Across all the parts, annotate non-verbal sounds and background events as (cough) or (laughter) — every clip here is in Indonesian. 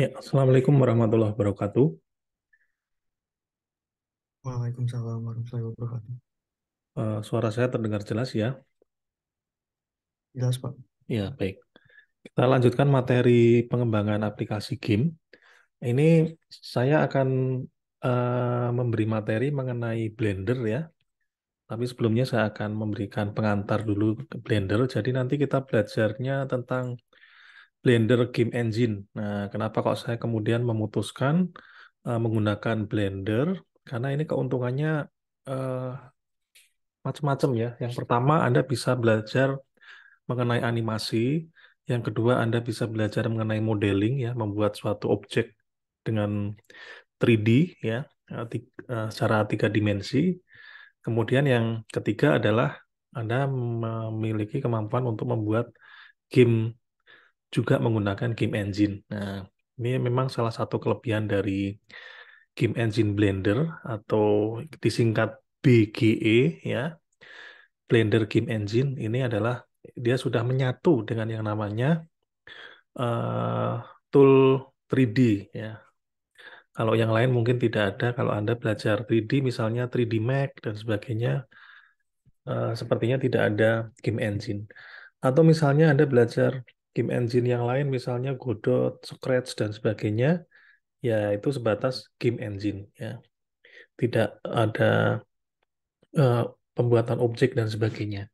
Ya, Assalamualaikum warahmatullahi wabarakatuh. Waalaikumsalam warahmatullahi wabarakatuh. Uh, suara saya terdengar jelas ya? Jelas, Pak. Ya, baik. Kita lanjutkan materi pengembangan aplikasi game. Ini saya akan uh, memberi materi mengenai Blender ya. Tapi sebelumnya saya akan memberikan pengantar dulu ke Blender. Jadi nanti kita belajarnya tentang Blender Game Engine. Nah, kenapa kok saya kemudian memutuskan uh, menggunakan Blender? Karena ini keuntungannya uh, macam-macam ya. Yang pertama, Anda bisa belajar mengenai animasi. Yang kedua, Anda bisa belajar mengenai modeling ya, membuat suatu objek dengan 3D ya, eh, secara tiga dimensi. Kemudian yang ketiga adalah Anda memiliki kemampuan untuk membuat game juga menggunakan game engine. Nah, ini memang salah satu kelebihan dari game engine Blender atau disingkat BGE ya. Blender Game Engine ini adalah dia sudah menyatu dengan yang namanya uh, tool 3D ya. Kalau yang lain mungkin tidak ada. Kalau Anda belajar 3D misalnya 3D Max dan sebagainya, uh, sepertinya tidak ada game engine. Atau misalnya Anda belajar game engine yang lain misalnya Godot, Scratch dan sebagainya, ya itu sebatas game engine ya. Tidak ada uh, pembuatan objek dan sebagainya.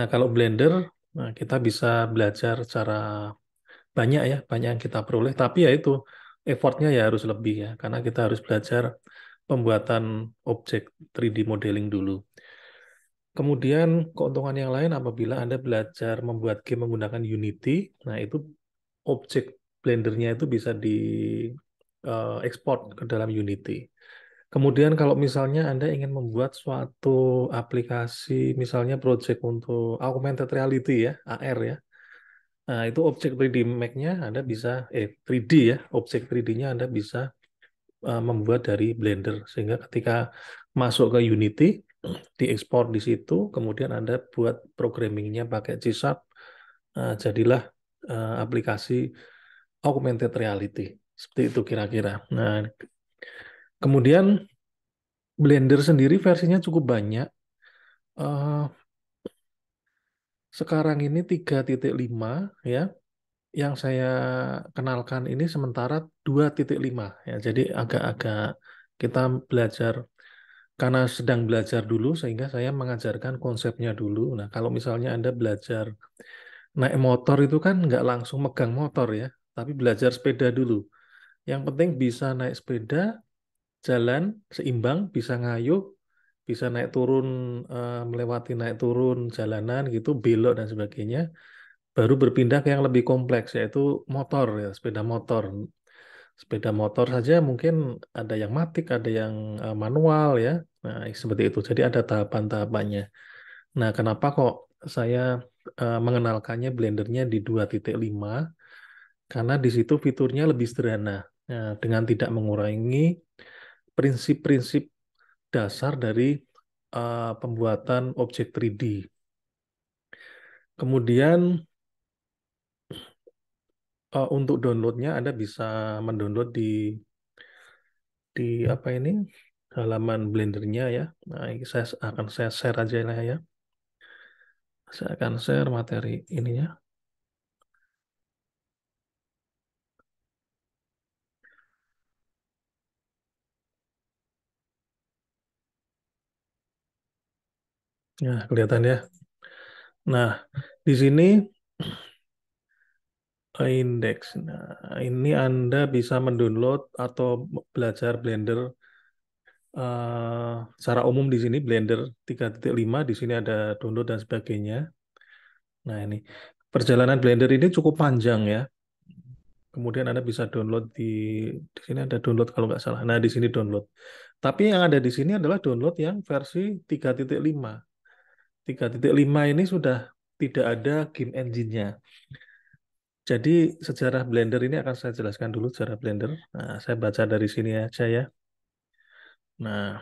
Nah, kalau Blender, nah kita bisa belajar cara banyak ya, banyak yang kita peroleh, tapi ya itu effortnya ya harus lebih ya, karena kita harus belajar pembuatan objek 3D modeling dulu. Kemudian keuntungan yang lain apabila Anda belajar membuat game menggunakan Unity, nah itu objek blendernya itu bisa di ekspor eh, ke dalam Unity. Kemudian kalau misalnya Anda ingin membuat suatu aplikasi, misalnya project untuk augmented reality ya, AR ya. Nah, itu objek 3D mac nya Anda bisa eh 3D ya, objek 3D-nya Anda bisa eh, membuat dari Blender sehingga ketika masuk ke Unity diekspor di situ, kemudian Anda buat programmingnya pakai C Sharp, eh, jadilah eh, aplikasi augmented reality. Seperti itu kira-kira. Nah, kemudian Blender sendiri versinya cukup banyak. Eh, sekarang ini 3.5 ya. Yang saya kenalkan ini sementara 2.5 ya. Jadi agak-agak kita belajar karena sedang belajar dulu sehingga saya mengajarkan konsepnya dulu. Nah, kalau misalnya Anda belajar naik motor itu kan nggak langsung megang motor ya, tapi belajar sepeda dulu. Yang penting bisa naik sepeda, jalan seimbang, bisa ngayuh, bisa naik turun, eh, melewati naik turun jalanan gitu, belok dan sebagainya. Baru berpindah ke yang lebih kompleks yaitu motor ya, sepeda motor sepeda motor saja mungkin ada yang matik, ada yang eh, manual ya. Nah, seperti itu. Jadi ada tahapan-tahapannya. Nah, kenapa kok saya uh, mengenalkannya blendernya di 2.5? Karena di situ fiturnya lebih sederhana. Nah, dengan tidak mengurangi prinsip-prinsip dasar dari eh, pembuatan objek 3D. Kemudian Uh, untuk downloadnya Anda bisa mendownload di di apa ini halaman blendernya ya. Nah, ini saya akan saya share aja lah ya. Saya akan share materi ininya. Nah, kelihatan ya. Nah, di sini Index. Nah, ini Anda bisa mendownload atau belajar Blender Uh, secara umum di sini Blender 3.5 di sini ada download dan sebagainya. Nah, ini perjalanan Blender ini cukup panjang ya. Kemudian Anda bisa download di di sini ada download kalau nggak salah. Nah, di sini download. Tapi yang ada di sini adalah download yang versi 3.5. 3.5 ini sudah tidak ada game engine-nya. Jadi sejarah Blender ini akan saya jelaskan dulu sejarah Blender. Nah, saya baca dari sini aja ya. Nah,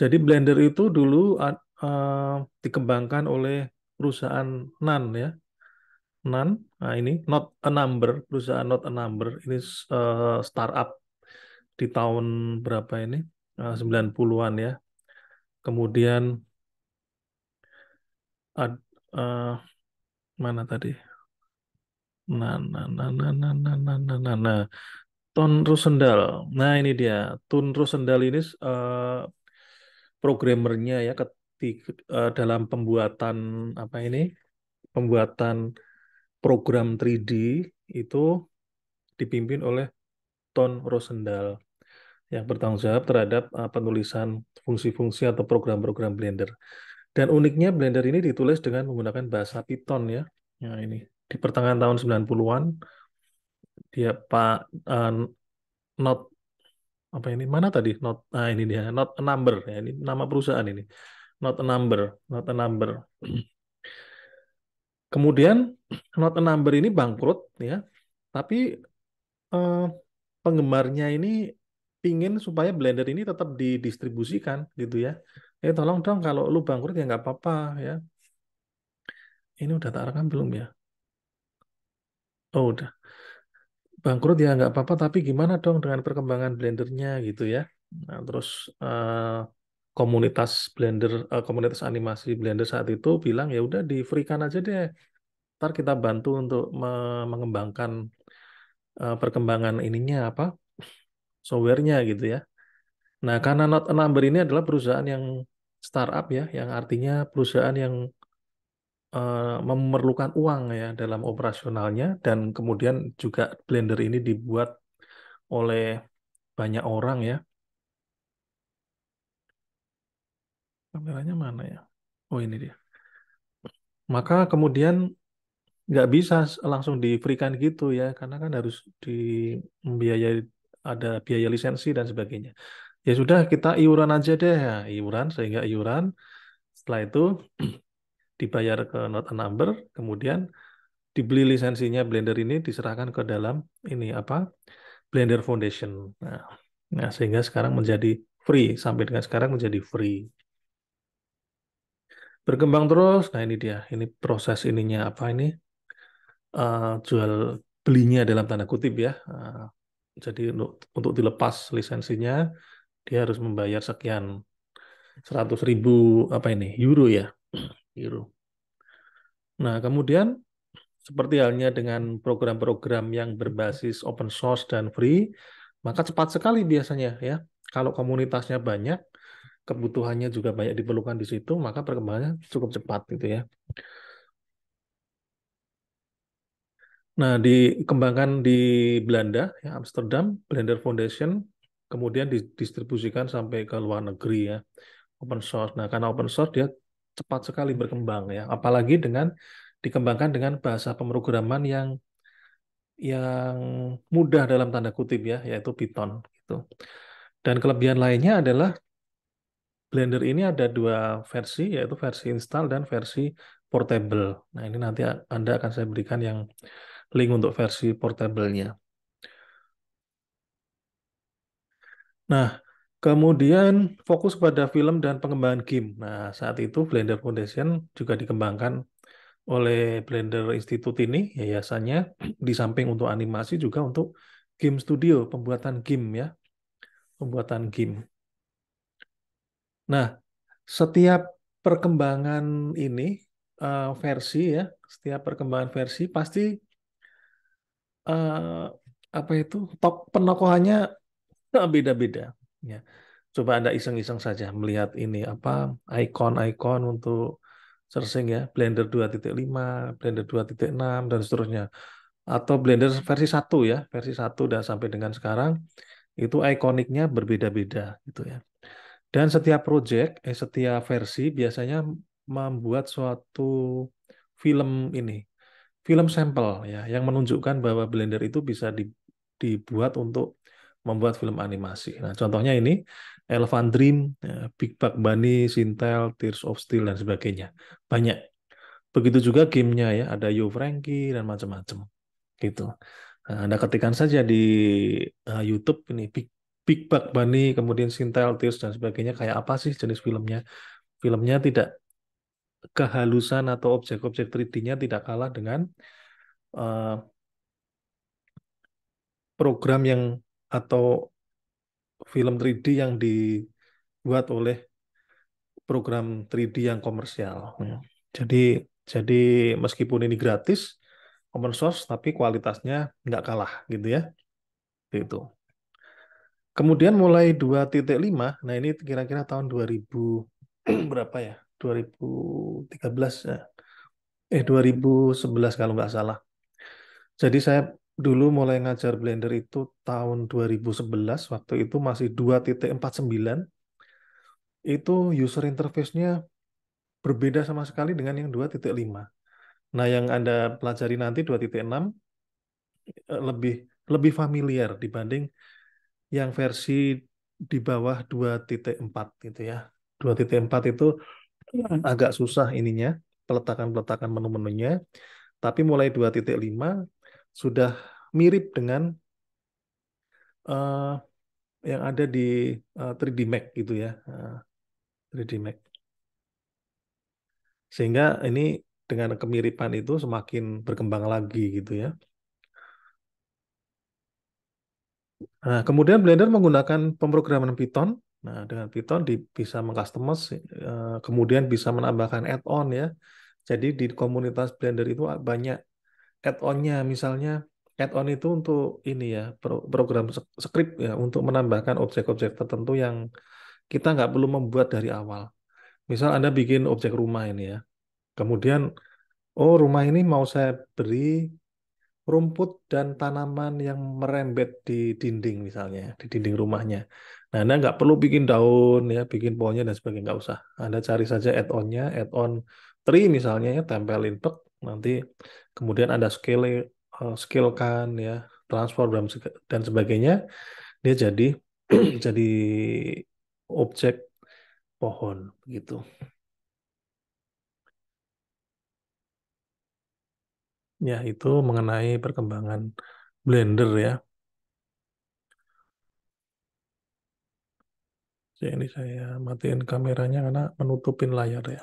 jadi Blender itu dulu uh, dikembangkan oleh perusahaan NAN ya. NAN, nah ini not a number, perusahaan not a number. Ini uh, startup di tahun berapa ini? Uh, eh, 90-an ya. Kemudian uh, uh, mana tadi? Nah, nah, nah, nah, nah, nah, nah, nah, nah, nah. Tun Rusendal. Nah, ini dia. Tun Rusendal ini uh, programmernya ya ketik uh, eh, dalam pembuatan apa ini? Pembuatan program 3D itu dipimpin oleh Ton Rosendal yang bertanggung jawab terhadap uh, penulisan fungsi-fungsi atau program-program Blender. Dan uniknya Blender ini ditulis dengan menggunakan bahasa Python ya. Nah ini di pertengahan tahun 90-an dia Pak uh, not apa ini mana tadi not ah ini dia not a number ya ini nama perusahaan ini not a number not a number (clears throat) kemudian not a number ini bangkrut ya tapi uh, penggemarnya ini pingin supaya blender ini tetap didistribusikan gitu ya eh tolong dong kalau lu bangkrut ya nggak apa-apa ya ini udah tak rekam belum ya Oh, udah. Bangkrut ya nggak apa-apa, tapi gimana dong dengan perkembangan blendernya gitu ya. Nah, terus uh, komunitas blender uh, komunitas animasi blender saat itu bilang ya udah di free-kan aja deh. Ntar kita bantu untuk me- mengembangkan uh, perkembangan ininya apa? softwarenya gitu ya. Nah, karena Not Number ini adalah perusahaan yang startup ya, yang artinya perusahaan yang Eh, memerlukan uang ya dalam operasionalnya dan kemudian juga blender ini dibuat oleh banyak orang ya. Kameranya mana ya? Oh ini dia. Maka kemudian nggak bisa langsung diberikan gitu ya karena kan harus di membiayai ada biaya lisensi dan sebagainya ya sudah kita iuran aja deh ya, iuran sehingga iuran setelah itu (clears throat) dibayar ke not a number, kemudian dibeli lisensinya Blender ini diserahkan ke dalam ini apa Blender Foundation. Nah, nah sehingga sekarang menjadi free sampai dengan sekarang menjadi free. Berkembang terus. Nah ini dia, ini proses ininya apa ini uh, jual belinya dalam tanda kutip ya. Uh, jadi untuk untuk dilepas lisensinya dia harus membayar sekian 100.000 ribu apa ini euro ya Hero. Gitu. Nah, kemudian seperti halnya dengan program-program yang berbasis open source dan free, maka cepat sekali biasanya ya. Kalau komunitasnya banyak, kebutuhannya juga banyak diperlukan di situ, maka perkembangannya cukup cepat gitu ya. Nah, dikembangkan di Belanda, ya, Amsterdam, Blender Foundation, kemudian didistribusikan sampai ke luar negeri ya, open source. Nah, karena open source dia cepat sekali berkembang ya apalagi dengan dikembangkan dengan bahasa pemrograman yang yang mudah dalam tanda kutip ya yaitu Python gitu dan kelebihan lainnya adalah Blender ini ada dua versi yaitu versi install dan versi portable nah ini nanti anda akan saya berikan yang link untuk versi portable-nya nah Kemudian fokus pada film dan pengembangan game. Nah, saat itu Blender Foundation juga dikembangkan oleh Blender Institute ini yayasannya (clears throat) di samping untuk animasi juga untuk game studio, pembuatan game ya. Pembuatan game. Nah, setiap perkembangan ini uh, versi ya, setiap perkembangan versi pasti uh, apa itu top penokohannya eh, beda-beda. Ya. Coba Anda iseng-iseng saja melihat ini apa ikon-ikon untuk searching ya, Blender 2.5, Blender 2.6 dan seterusnya. Atau Blender versi 1 ya, versi 1 dan sampai dengan sekarang itu ikoniknya berbeda-beda gitu ya. Dan setiap project, eh, setiap versi biasanya membuat suatu film ini, film sampel ya, yang menunjukkan bahwa Blender itu bisa di, dibuat untuk membuat film animasi. Nah, contohnya ini Elephant Dream, ya, Big Bang Bunny, Sintel, Tears of Steel dan sebagainya. Banyak. Begitu juga gamenya ya, ada Yo Frankie dan macam-macam. Gitu. Nah, Anda ketikkan saja di eh, YouTube ini Big Big Bang Bunny, kemudian Sintel, Tears dan sebagainya kayak apa sih jenis filmnya? Filmnya tidak kehalusan atau objek-objek 3D-nya tidak kalah dengan uh, program yang atau film 3D yang dibuat oleh program 3D yang komersial. Ya. Jadi jadi meskipun ini gratis open source tapi kualitasnya nggak kalah gitu ya. Itu. Kemudian mulai 2.5, nah ini kira-kira tahun 2000 (clears throat) berapa ya? 2013 ya. Eh 2011 kalau nggak salah. Jadi saya dulu mulai ngajar Blender itu tahun 2011 waktu itu masih 2.49 itu user interface-nya berbeda sama sekali dengan yang 2.5. Nah, yang Anda pelajari nanti 2.6 eh, lebih lebih familiar dibanding yang versi di bawah 2.4 gitu ya. 2.4 itu hmm. agak susah ininya, peletakan-peletakan menu-menunya. Tapi mulai 2.5 sudah mirip dengan uh, yang ada di uh, eh, 3D Max gitu ya. Uh, eh, 3D Max. Sehingga ini dengan kemiripan itu semakin berkembang lagi gitu ya. Nah, kemudian Blender menggunakan pemrograman Python. Nah, dengan Python di, bisa mengcustomize, uh, kemudian bisa menambahkan add-on ya. Jadi di komunitas Blender itu banyak add-onnya misalnya add-on itu untuk ini ya program script ya untuk menambahkan objek-objek tertentu yang kita nggak perlu membuat dari awal. Misal Anda bikin objek rumah ini ya, kemudian oh rumah ini mau saya beri rumput dan tanaman yang merembet di dinding misalnya ya, di dinding rumahnya. Nah Anda nggak perlu bikin daun ya, bikin pohonnya dan sebagainya nggak usah. Anda cari saja add-onnya, add-on tree misalnya ya, tempelin pek nanti kemudian ada skill eh, skill kan ya transfer dan sebagainya dia jadi (clears throat) jadi objek pohon begitu. Ya, itu mengenai perkembangan Blender ya. Jadi ini saya matiin kameranya karena menutupin layar ya.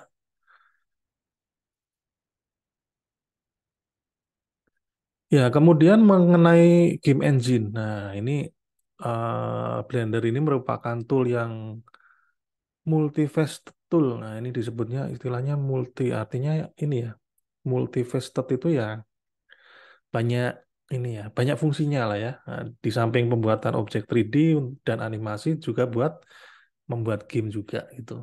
Ya, kemudian mengenai game engine. Nah, ini uh, Blender ini merupakan tool yang multifaceted tool. Nah, ini disebutnya istilahnya multi, artinya ini ya, multifaceted itu ya banyak ini ya, banyak fungsinya lah ya. Nah, di samping pembuatan objek 3D dan animasi juga buat membuat game juga gitu.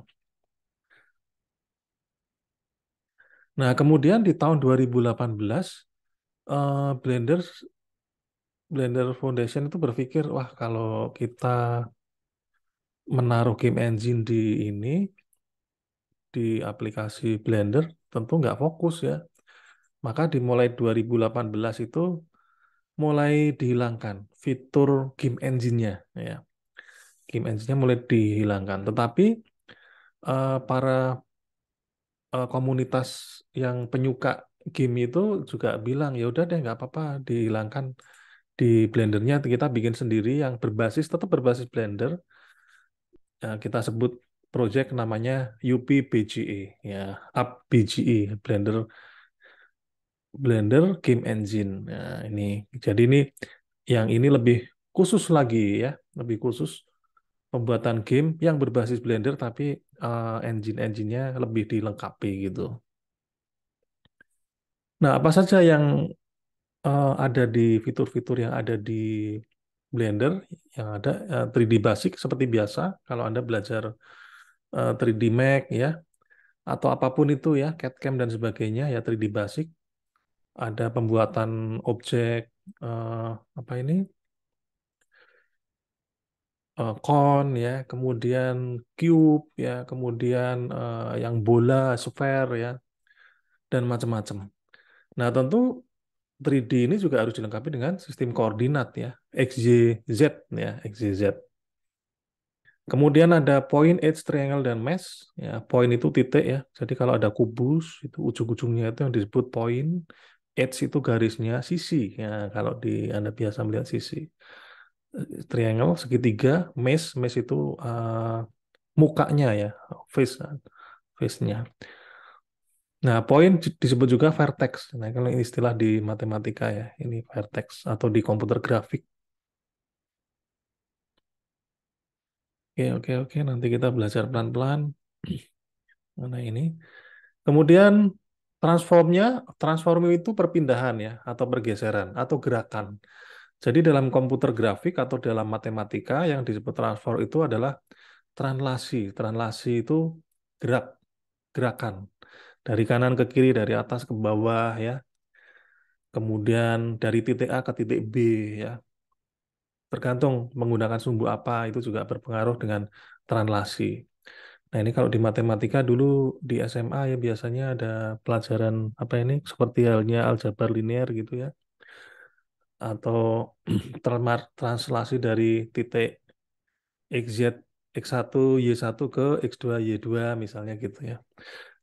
Nah, kemudian di tahun 2018 uh, Blender Blender Foundation itu berpikir wah kalau kita menaruh game engine di ini di aplikasi Blender tentu nggak fokus ya. Maka dimulai 2018 itu mulai dihilangkan fitur game engine-nya ya. Game engine-nya mulai dihilangkan. Tetapi uh, para uh, komunitas yang penyuka Kim itu juga bilang ya udah deh nggak apa-apa dihilangkan di blendernya kita bikin sendiri yang berbasis tetap berbasis blender ya, kita sebut project namanya BGE e. ya Up BGE Blender Blender Game Engine nah, ini jadi ini yang ini lebih khusus lagi ya lebih khusus pembuatan game yang berbasis Blender tapi uh, engine-engine-nya lebih dilengkapi gitu Nah, apa saja yang uh, ada di fitur-fitur yang ada di Blender yang ada uh, eh, 3D Basic seperti biasa kalau Anda belajar uh, eh, 3D Mac ya atau apapun itu ya cad dan sebagainya ya 3D Basic ada pembuatan objek uh, apa ini uh, ya kemudian cube ya kemudian uh, yang bola sphere ya dan macam-macam Nah, tentu 3D ini juga harus dilengkapi dengan sistem koordinat ya, x, y, z ya, x, y, z. Kemudian ada point, edge, triangle, dan mesh. Ya, point itu titik ya. Jadi kalau ada kubus, itu ujung-ujungnya itu yang disebut point. Edge itu garisnya sisi. Ya, kalau di Anda biasa melihat sisi. Triangle, segitiga, mesh. Mesh itu uh, mukanya ya, face. Face-nya. face nya Nah, poin disebut juga vertex. Nah, kalau ini istilah di matematika ya, ini vertex atau di komputer grafik. Oke, oke, oke. Nanti kita belajar pelan-pelan. (clears throat) Mana ini? Kemudian transformnya, transform itu perpindahan ya, atau pergeseran, atau gerakan. Jadi dalam komputer grafik atau dalam matematika yang disebut transform itu adalah translasi. Translasi itu gerak, gerakan dari kanan ke kiri, dari atas ke bawah ya. Kemudian dari titik A ke titik B ya. Tergantung menggunakan sumbu apa itu juga berpengaruh dengan translasi. Nah, ini kalau di matematika dulu di SMA ya biasanya ada pelajaran apa ini seperti halnya aljabar linear gitu ya. Atau (clears throat) translasi dari titik XZ X1 Y1 ke X2 Y2 misalnya gitu ya.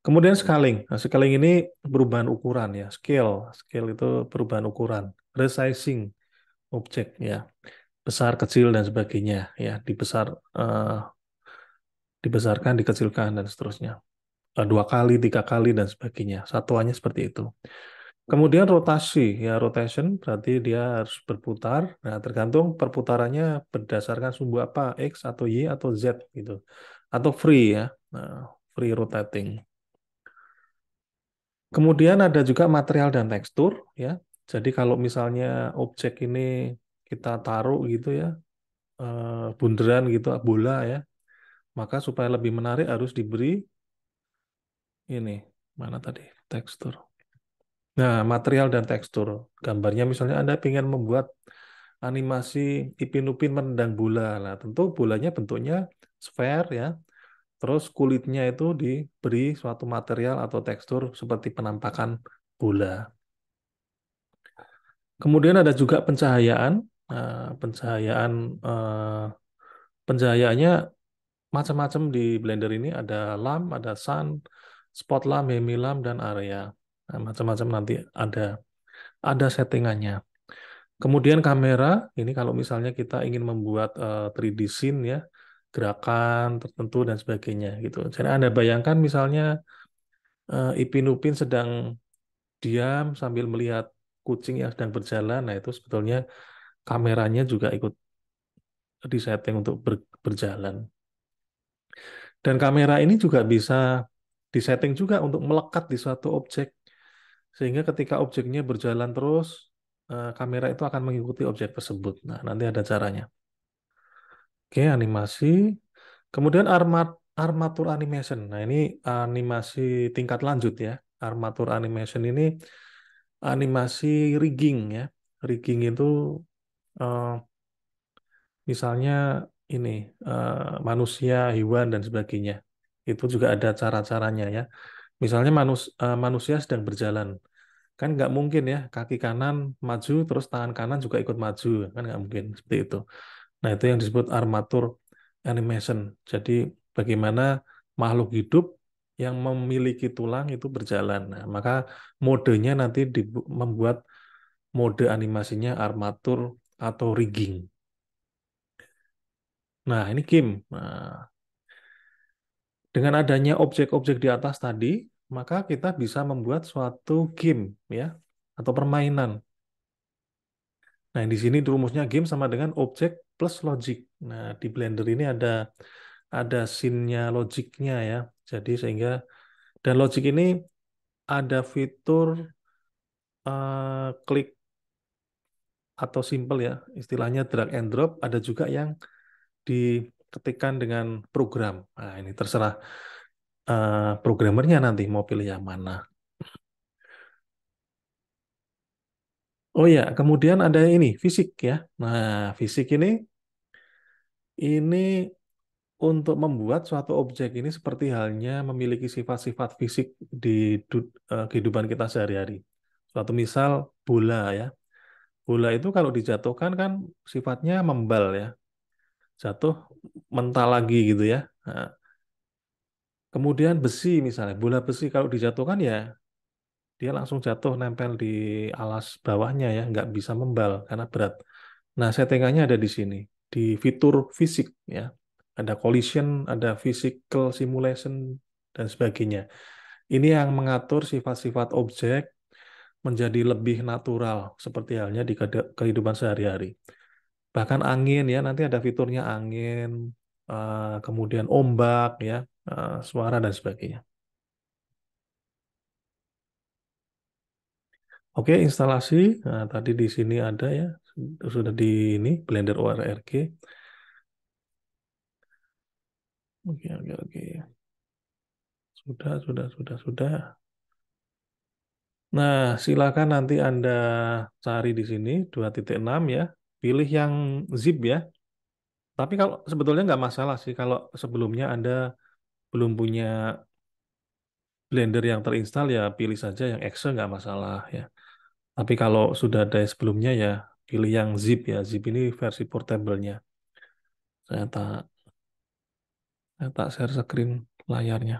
Kemudian scaling. Nah, scaling ini perubahan ukuran ya, scale. Scale itu perubahan ukuran, resizing objek ya. Besar, kecil dan sebagainya ya, dibesar uh, dibesarkan, dikecilkan dan seterusnya. Uh, dua kali, tiga kali dan sebagainya. Satuannya seperti itu. Kemudian rotasi ya, rotation berarti dia harus berputar. Nah, tergantung perputarannya berdasarkan sumbu apa, X atau Y atau Z gitu. Atau free ya. Nah, free rotating. Kemudian ada juga material dan tekstur ya. Jadi kalau misalnya objek ini kita taruh gitu ya, eh, bundaran gitu, bola ya, maka supaya lebih menarik harus diberi ini mana tadi tekstur. Nah material dan tekstur gambarnya misalnya Anda ingin membuat animasi Ipin Upin menendang bola, nah tentu bolanya bentuknya sphere ya, terus kulitnya itu diberi suatu material atau tekstur seperti penampakan bola. Kemudian ada juga pencahayaan, nah, pencahayaan eh, pencahayaannya macam-macam di Blender ini ada lamp, ada sun, spot lamp, hemi lamp dan area. Nah, macam-macam nanti ada ada settingannya. Kemudian kamera, ini kalau misalnya kita ingin membuat 3D eh, scene ya, gerakan tertentu dan sebagainya gitu. Jadi Anda bayangkan misalnya eh, Ipin Upin sedang diam sambil melihat kucing yang sedang berjalan, nah itu sebetulnya kameranya juga ikut disetting untuk ber, berjalan. Dan kamera ini juga bisa disetting juga untuk melekat di suatu objek sehingga ketika objeknya berjalan terus eh, kamera itu akan mengikuti objek tersebut. Nah, nanti ada caranya. Oke, animasi. Kemudian armat armatur animation. Nah, ini animasi tingkat lanjut ya. Armatur animation ini animasi rigging ya. Rigging itu uh, misalnya ini uh, manusia, hewan dan sebagainya. Itu juga ada cara-caranya ya. Misalnya manus, uh, manusia sedang berjalan. Kan nggak mungkin ya kaki kanan maju terus tangan kanan juga ikut maju. Kan nggak mungkin seperti itu. Nah, itu yang disebut armatur animation. Jadi, bagaimana makhluk hidup yang memiliki tulang itu berjalan. Nah, maka modenya nanti membuat mode animasinya armatur atau rigging. Nah, ini Kim. Nah, dengan adanya objek-objek di atas tadi, maka kita bisa membuat suatu game ya atau permainan. Nah, di sini rumusnya game sama dengan objek plus logic. Nah, di Blender ini ada ada scene-nya logiknya ya. Jadi sehingga dan logic ini ada fitur uh, klik atau simple ya, istilahnya drag and drop, ada juga yang diketikkan dengan program. Nah, ini terserah uh, programmernya nanti mau pilih yang mana. Oh ya, kemudian ada ini fisik ya. Nah, fisik ini ini untuk membuat suatu objek ini seperti halnya memiliki sifat-sifat fisik di e, kehidupan kita sehari-hari. Suatu misal bola ya. Bola itu kalau dijatuhkan kan sifatnya membal ya. Jatuh mental lagi gitu ya. Nah. Kemudian besi misalnya, bola besi kalau dijatuhkan ya dia langsung jatuh nempel di alas bawahnya ya, nggak bisa membal karena berat. Nah, settingannya ada di sini di fitur fisik ya. Ada collision, ada physical simulation dan sebagainya. Ini yang mengatur sifat-sifat objek menjadi lebih natural seperti halnya di kehidupan sehari-hari. Bahkan angin ya nanti ada fiturnya angin, eh, kemudian ombak ya, eh, suara dan sebagainya. Oke, instalasi. Nah, tadi di sini ada ya sudah di ini Blender ORRG. Oke, oke, oke. Sudah, sudah, sudah, sudah. Nah, silakan nanti Anda cari di sini 2.6 ya. Pilih yang zip ya. Tapi kalau sebetulnya nggak masalah sih kalau sebelumnya Anda belum punya Blender yang terinstal ya pilih saja yang Excel nggak masalah ya. Tapi kalau sudah ada sebelumnya ya pilih yang zip ya zip ini versi portable-nya saya tak saya tak share screen layarnya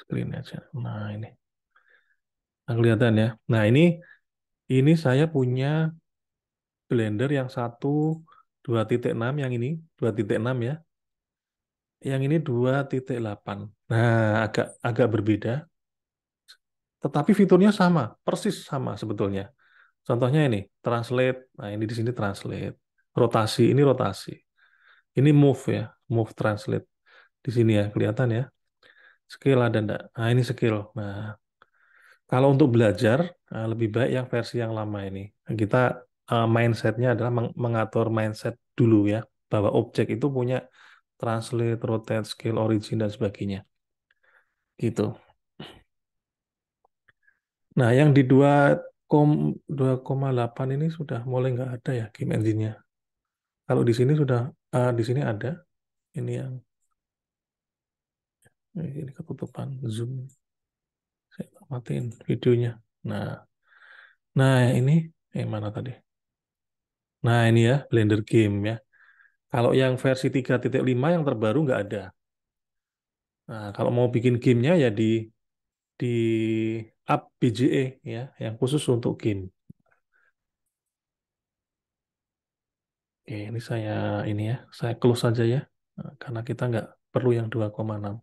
screen aja nah ini nah, kelihatan ya nah ini ini saya punya blender yang satu 2.6 yang ini 2.6 ya. Yang ini 2.8. Nah, agak agak berbeda. Tetapi fiturnya sama, persis sama sebetulnya. Contohnya ini, translate. Nah, ini di sini translate. Rotasi, ini rotasi. Ini move ya, move translate. Di sini ya, kelihatan ya. Skill ada enggak? Nah, ini skill. Nah, kalau untuk belajar, eh, lebih baik yang versi yang lama ini. Kita eh, mindsetnya adalah mengatur mindset dulu ya, bahwa objek itu punya translate, rotate, scale, origin, dan sebagainya. Gitu. Nah, yang di 2,8 ini sudah mulai nggak ada ya game engine-nya. Kalau di sini sudah, uh, di sini ada. Ini yang, eh, ini ketutupan Zoom. Saya matiin videonya. Nah, nah ini, eh mana tadi? Nah, ini ya, Blender Game ya. Kalau yang versi 3.5 yang terbaru nggak ada. Nah, kalau mau bikin gamenya ya di di app BJE ya yang khusus untuk game. Oke, ini saya ini ya, saya close saja ya karena kita nggak perlu yang 2,6.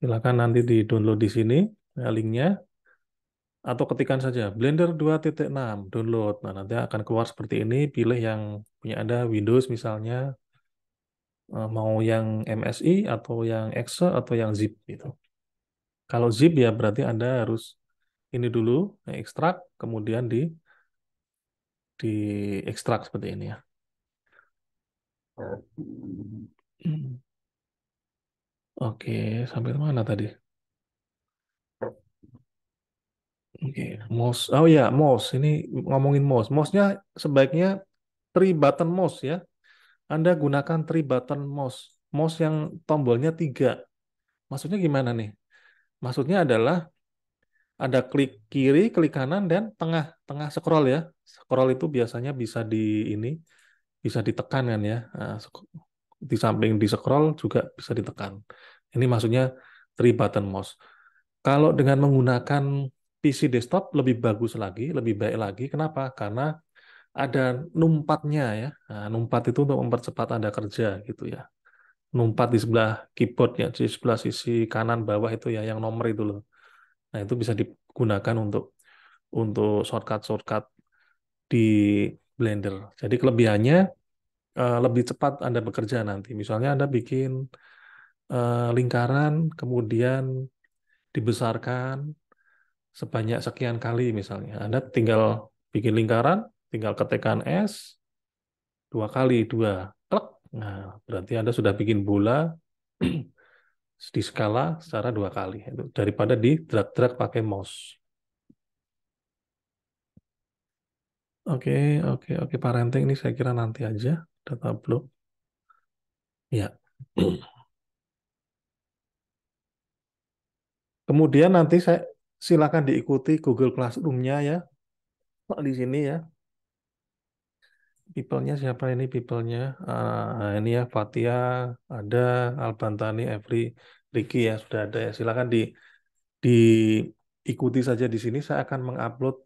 Silakan nanti di-download di sini ya, linknya atau ketikan saja Blender 2.6 download. Nah, nanti akan keluar seperti ini, pilih yang punya Anda Windows misalnya Eh, mau yang MSI atau yang EXE atau yang zip gitu. Kalau zip ya berarti Anda harus ini dulu ekstrak kemudian di di ekstrak seperti ini ya. Oke, sampai mana tadi? Oke, mouse. Oh ya, mouse. Ini ngomongin mouse. Mouse-nya sebaiknya three button mouse ya anda gunakan three button mouse, mouse yang tombolnya tiga. Maksudnya gimana nih? Maksudnya adalah ada klik kiri, klik kanan, dan tengah. Tengah scroll ya. Scroll itu biasanya bisa di ini, bisa ditekan kan ya. Nah, di samping di scroll juga bisa ditekan. Ini maksudnya three button mouse. Kalau dengan menggunakan PC desktop lebih bagus lagi, lebih baik lagi. Kenapa? Karena ada numpatnya ya. Nah, numpat itu untuk mempercepat Anda kerja gitu ya. Numpat di sebelah keyboard ya, di sebelah sisi kanan bawah itu ya yang nomor itu loh. Nah, itu bisa digunakan untuk untuk shortcut-shortcut di Blender. Jadi kelebihannya eh, lebih cepat Anda bekerja nanti. Misalnya Anda bikin eh, lingkaran kemudian dibesarkan sebanyak sekian kali misalnya. Anda tinggal bikin lingkaran, Tinggal ketekan S, dua kali, dua. Klik. Nah, berarti Anda sudah bikin bola (clears throat) di skala secara dua kali. itu Daripada di drag-drag pakai mouse. Oke, oke, oke. Okay. Parenting ini saya kira nanti aja. Data blok. Ya. (clears throat) Kemudian nanti saya silakan diikuti Google Classroom-nya ya. Di sini ya people siapa ini people Uh, ah, ini ya Fatia, ada Albantani, Every, Ricky ya sudah ada ya. Silakan di diikuti saja di sini. Saya akan mengupload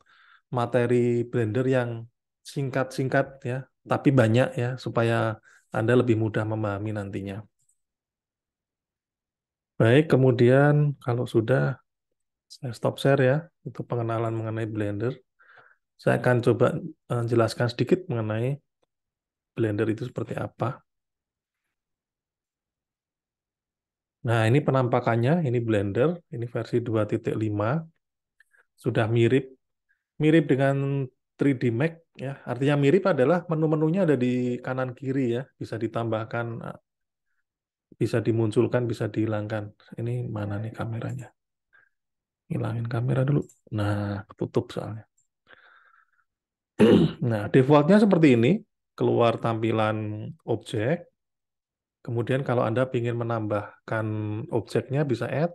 materi Blender yang singkat-singkat ya, tapi banyak ya supaya Anda lebih mudah memahami nantinya. Baik, kemudian kalau sudah saya stop share ya, untuk pengenalan mengenai Blender. Saya akan coba eh, jelaskan sedikit mengenai Blender itu seperti apa. Nah, ini penampakannya, ini Blender, ini versi 2.5. Sudah mirip mirip dengan 3D Max ya. Artinya mirip adalah menu-menunya ada di kanan kiri ya, bisa ditambahkan eh, bisa dimunculkan, bisa dihilangkan. Ini mana nih kameranya? Hilangin kamera dulu. Nah, ketutup soalnya. (clears throat) Nah, defaultnya seperti ini, keluar tampilan objek. Kemudian kalau Anda ingin menambahkan objeknya bisa add.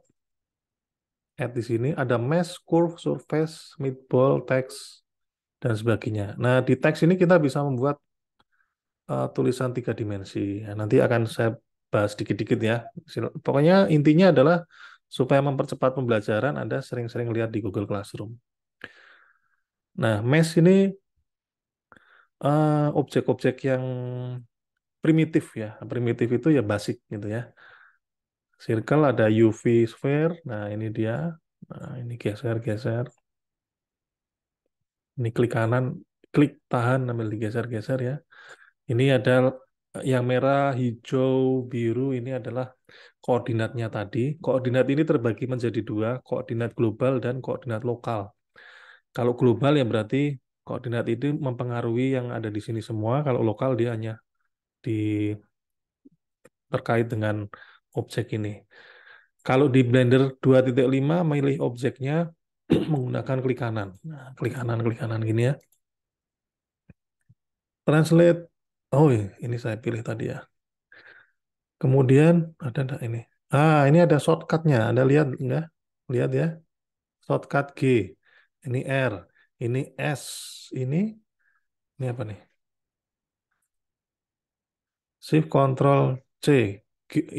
Add di sini ada mesh, curve, surface, meatball, text, dan sebagainya. Nah, di text ini kita bisa membuat uh, tulisan tiga dimensi. Nah, nanti akan saya bahas sedikit dikit ya. Pokoknya intinya adalah supaya mempercepat pembelajaran, Anda sering-sering lihat di Google Classroom. Nah, mesh ini objek eh, objek-objek yang primitif ya, primitif itu ya basic gitu ya. Circle ada UV sphere, nah ini dia, nah ini geser-geser. Ini klik kanan, klik tahan sambil digeser-geser ya. Ini ada yang merah, hijau, biru ini adalah koordinatnya tadi. Koordinat ini terbagi menjadi dua, koordinat global dan koordinat lokal. Kalau global ya berarti koordinat itu mempengaruhi yang ada di sini semua. Kalau lokal dia hanya di terkait dengan objek ini. Kalau di Blender 2.5 milih objeknya (clears throat) menggunakan klik kanan. Nah, klik kanan, klik kanan gini ya. Translate. Oh, iya, ini saya pilih tadi ya. Kemudian ada enggak ini? Ah, ini ada shortcutnya. Anda lihat enggak? Lihat ya. Shortcut G. Ini R ini S, ini ini apa nih? Shift Control C.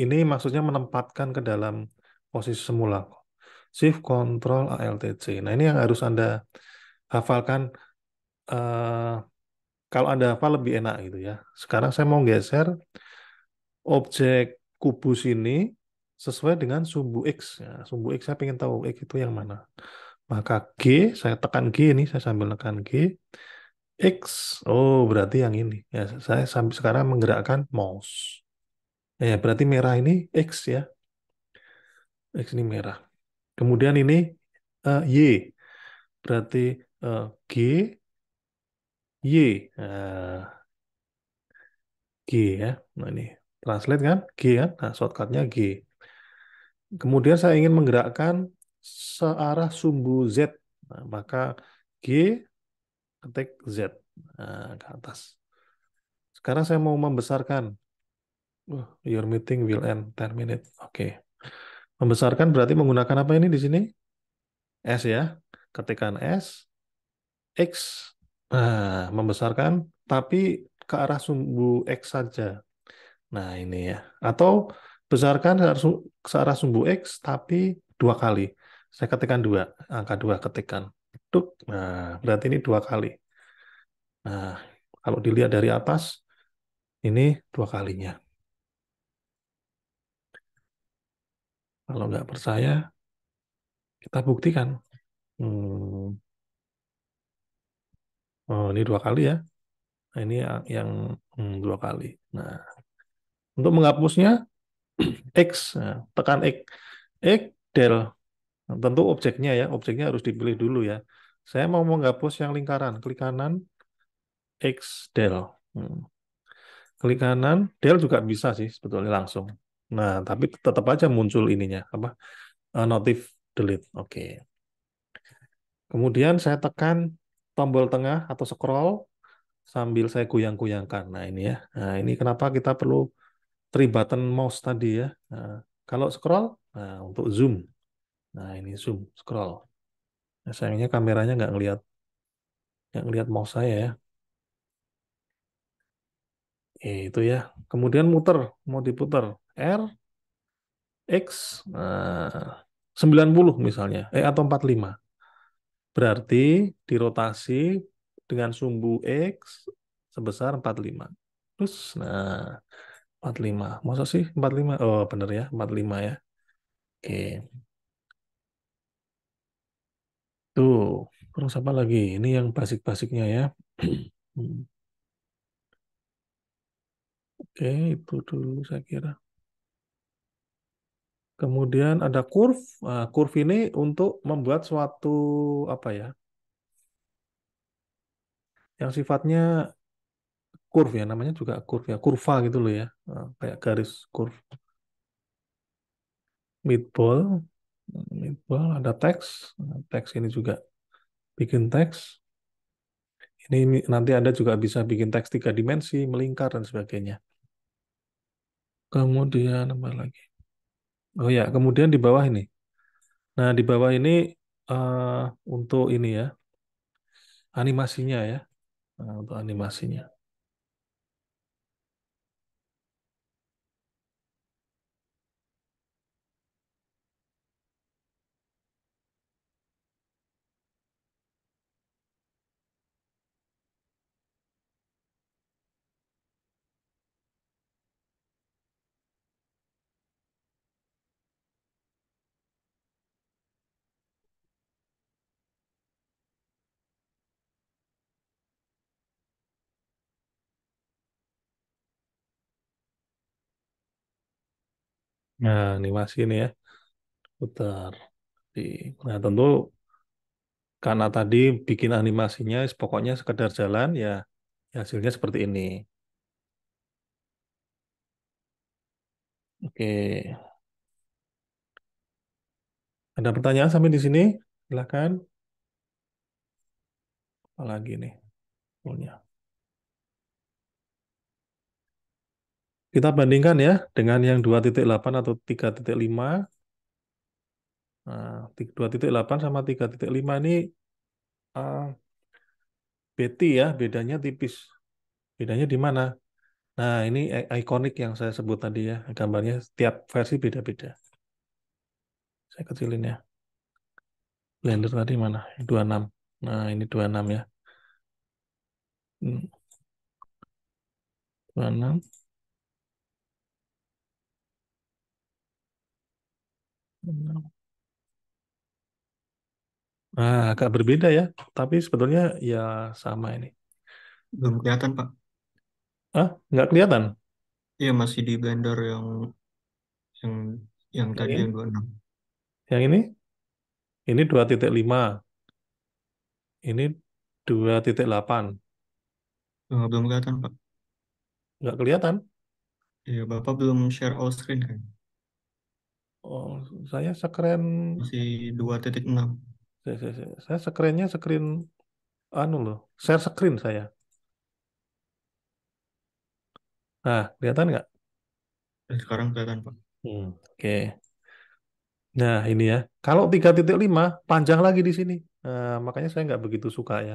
Ini maksudnya menempatkan ke dalam posisi semula. Shift Control Alt C. Nah, ini yang harus Anda hafalkan uh, kalau Anda hafal lebih enak gitu ya. Sekarang saya mau geser objek kubus ini sesuai dengan sumbu X. Ya, sumbu X saya ingin tahu X itu yang mana. Maka G, saya tekan G ini, saya sambil tekan G. X, oh berarti yang ini. Ya, saya sampai sekarang menggerakkan mouse. Ya, berarti merah ini X ya. X ini merah. Kemudian ini uh, Y. Berarti uh, G, Y. Uh, G ya. Nah ini translate kan G ya. Nah shortcutnya G. Kemudian saya ingin menggerakkan searah sumbu Z. Nah, maka G ketik Z nah, ke atas. Sekarang saya mau membesarkan. Uh, your meeting will end 10 minutes. Oke. Okay. Membesarkan berarti menggunakan apa ini di sini? S ya. Ketikan S. X. Nah, membesarkan tapi ke arah sumbu X saja. Nah, ini ya. Atau besarkan ke arah sumbu X tapi dua kali. Saya ketikkan dua, angka dua ketikkan. Tuk, nah, berarti ini dua kali. Nah, kalau dilihat dari atas, ini dua kalinya. Kalau nggak percaya, kita buktikan. Hmm. Oh, ini dua kali ya. Nah, ini yang hmm, dua kali. Nah, untuk menghapusnya, (clears throat) X, nah, tekan X. X del Tentu objeknya ya, objeknya harus dipilih dulu ya. Saya mau menghapus yang lingkaran, klik kanan, X del. Hmm. Klik kanan, del juga bisa sih sebetulnya langsung. Nah, tapi tetap aja muncul ininya, apa eh, notif delete. Oke. Kemudian saya tekan tombol tengah atau scroll sambil saya goyang-goyangkan. Nah, ini ya. Nah, ini kenapa kita perlu three button mouse tadi ya. Nah, kalau scroll, nah untuk zoom. Nah ini zoom, scroll. Nah, sayangnya kameranya nggak ngelihat nggak ngelihat mouse saya ya. ya itu ya. Kemudian muter, mau diputer. R, X, nah, 90 misalnya, eh, atau 45. Berarti dirotasi dengan sumbu X sebesar 45. Terus, nah, 45. Masa sih 45? Oh, benar ya, 45 ya. Oke. Tuh, kurang apa lagi? Ini yang basic-basicnya ya. (clears throat) Hmm. Oke, itu dulu saya kira. Kemudian ada curve. Nah, curve ini untuk membuat suatu apa ya? Yang sifatnya curve ya, namanya juga curve ya, kurva gitu loh ya. Nah, kayak garis curve. Meatball label ada teks teks ini juga bikin teks ini nanti Anda juga bisa bikin teks tiga dimensi, melingkar, dan sebagainya. Kemudian apa lagi? Oh ya, kemudian di bawah ini. Nah, di bawah ini uh, untuk ini ya, animasinya ya, nah, untuk animasinya. Nah, animasi ini ya. Putar. nah, tentu karena tadi bikin animasinya pokoknya sekedar jalan ya, ya, hasilnya seperti ini. Oke. Ada pertanyaan sampai di sini? Silahkan. Apalagi nih? Punya. Kita bandingkan ya dengan yang 2.8 atau 3.5. Nah, 2.8 sama 3.5 ini uh, eh, BT ya, bedanya tipis. Bedanya di mana? Nah, ini ikonik yang saya sebut tadi ya, gambarnya setiap versi beda-beda. Saya kecilin ya. Blender tadi mana? 26. Nah, ini 26 ya. Hmm. 26. Nah, agak berbeda ya, tapi sebetulnya ya sama ini. Belum kelihatan, Pak. Ah, nggak kelihatan? Iya, masih di blender yang yang yang ini. tadi yang 26. Yang ini? Ini 2.5. Ini 2.8. Eh, belum kelihatan, Pak. Nggak kelihatan? Iya, Bapak belum share all screen kan? Oh, saya sekeren masih 2.6. Saya, saya, saya, saya sekerennya screen anu loh, share screen saya. Nah, kelihatan nggak? Eh, sekarang kelihatan, Pak. Hmm, Oke. Okay. Nah, ini ya. Kalau 3.5, panjang lagi di sini. Nah, makanya saya nggak begitu suka ya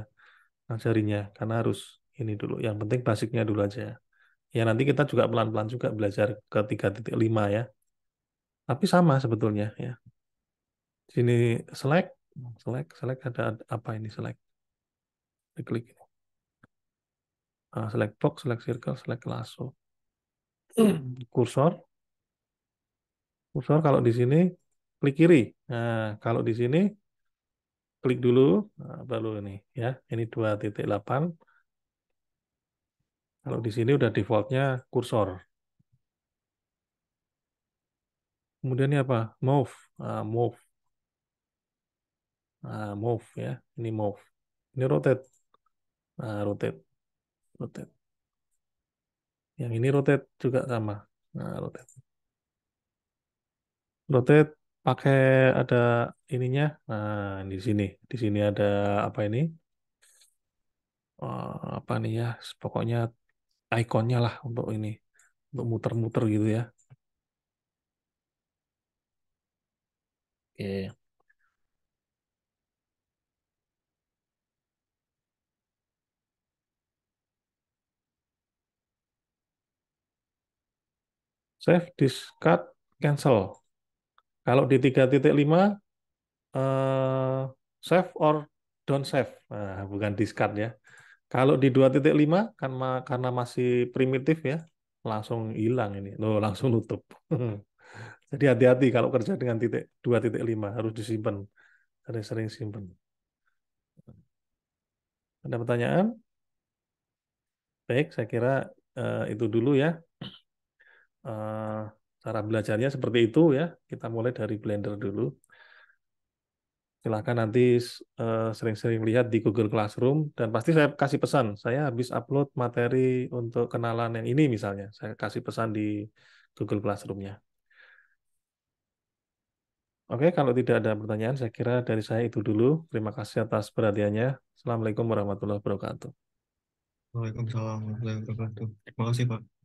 ngajarinya. Karena harus ini dulu. Yang penting basicnya dulu aja. Ya, nanti kita juga pelan-pelan juga belajar ke 3.5 ya. Tapi sama sebetulnya ya. Sini select, select, select ada, apa ini select. klik ini. Ah, select box, select circle, select lasso. Kursor. (clears throat) Kursor kalau di sini klik kiri. Nah, kalau di sini klik dulu nah, baru ini ya. Ini 2.8. Kalau di sini udah defaultnya kursor. Kemudian ini apa? Move. Uh, ah, move. Uh, ah, move ya. Ini move. Ini rotate. Uh, rotate. Rotate. Yang ini rotate juga sama. Nah, rotate. Rotate pakai ada ininya. Nah, di sini. Di sini ada apa ini? Uh, apa nih ya? Pokoknya ikonnya lah untuk ini. Untuk muter-muter gitu ya. Oke. Save, discard, cancel. Kalau di 3.5 eh, save or don't save. Nah, bukan discard ya. Kalau di 2.5 kan karena masih primitif ya, langsung hilang ini. Loh, langsung nutup. (laughs) Jadi hati-hati kalau kerja dengan titik 2.5 harus disimpan. Sering-sering simpan. Ada pertanyaan? Baik, saya kira uh, itu dulu ya. Uh, cara belajarnya seperti itu ya. Kita mulai dari Blender dulu. Silahkan nanti eh, sering-sering uh, lihat di Google Classroom. Dan pasti saya kasih pesan. Saya habis upload materi untuk kenalan yang ini misalnya. Saya kasih pesan di Google Classroom-nya. Oke, kalau tidak ada pertanyaan, saya kira dari saya itu dulu. Terima kasih atas perhatiannya. Assalamualaikum warahmatullahi wabarakatuh. Waalaikumsalam warahmatullahi wabarakatuh. Terima kasih, Pak.